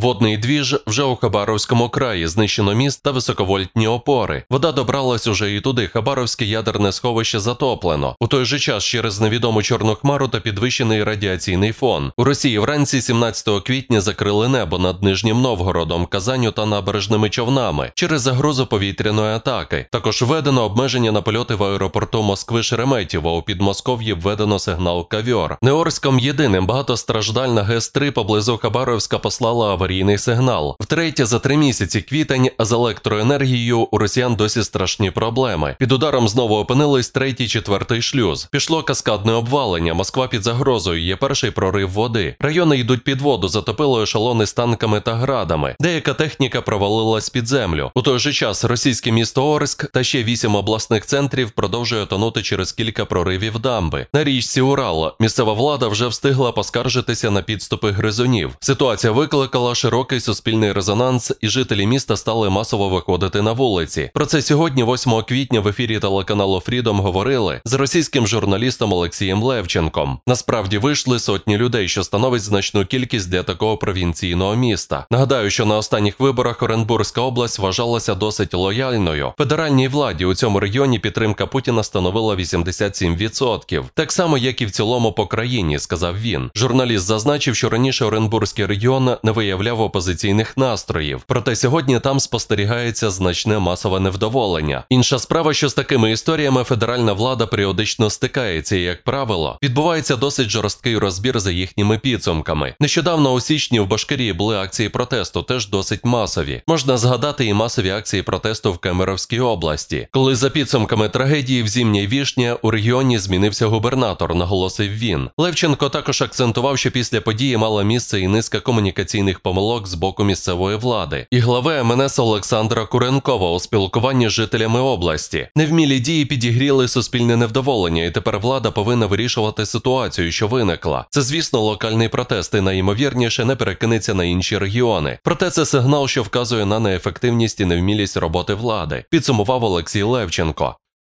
Водний двіж вже у Хабаровському краї знищено міст та високовольтні опори. Вода добралась уже і туди. Хабаровське ядерне сховище затоплено. У той же час через невідому чорну хмару та підвищений радіаційний фон. У Росії вранці 17 квітня закрили небо над Нижнім Новгородом, Казаню та набережними човнами через загрозу повітряної атаки. Також введено обмеження на польоти в аеропорту Москви Шереметьєво. У Підмосков'ї введено сигнал Кавьор. Неорськом єдиним багатостраждальна ГЕС 3 поблизу Хабаровська послала аварійну аварійний сигнал. Втретє, за три місяці квітень з електроенергією у росіян досі страшні проблеми. Під ударом знову опинились третій, четвертий шлюз. Пішло каскадне обвалення. Москва під загрозою є перший прорив води. Райони йдуть під воду, затопило ешелони з танками та градами. Деяка техніка провалилась під землю. У той же час російське місто Орськ та ще вісім обласних центрів продовжує тонути через кілька проривів дамби. На річці Урала місцева влада вже встигла поскаржитися на підступи гризунів. Ситуація викликала широкий суспільний резонанс, і жителі міста стали масово виходити на вулиці. Про це сьогодні, 8 квітня, в ефірі телеканалу Freedom говорили з російським журналістом Олексієм Левченком. Насправді вийшли сотні людей, що становить значну кількість для такого провінційного міста. Нагадаю, що на останніх виборах Оренбурзька область вважалася досить лояльною. Федеральній владі у цьому регіоні підтримка Путіна становила 87%. так само, як і в цілому по країні, сказав він. Журналіст зазначив, що раніше Оренбургський регіон не виявляв проявляв опозиційних настроїв. Проте сьогодні там спостерігається значне масове невдоволення. Інша справа, що з такими історіями федеральна влада періодично стикається, і, як правило, відбувається досить жорсткий розбір за їхніми підсумками. Нещодавно у січні в Башкирії були акції протесту, теж досить масові. Можна згадати і масові акції протесту в Кемеровській області, коли за підсумками трагедії в зімній вішня у регіоні змінився губернатор, наголосив він. Левченко також акцентував, що після події мала місце і низка комунікаційних помилок помилок з боку місцевої влади, і глави МНС Олександра Куренкова у спілкуванні з жителями області. Невмілі дії підігріли суспільне невдоволення, і тепер влада повинна вирішувати ситуацію, що виникла. Це, звісно, локальний протест і найімовірніше не перекинеться на інші регіони. Проте це сигнал, що вказує на неефективність і невмілість роботи влади. Підсумував Олексій Левченко.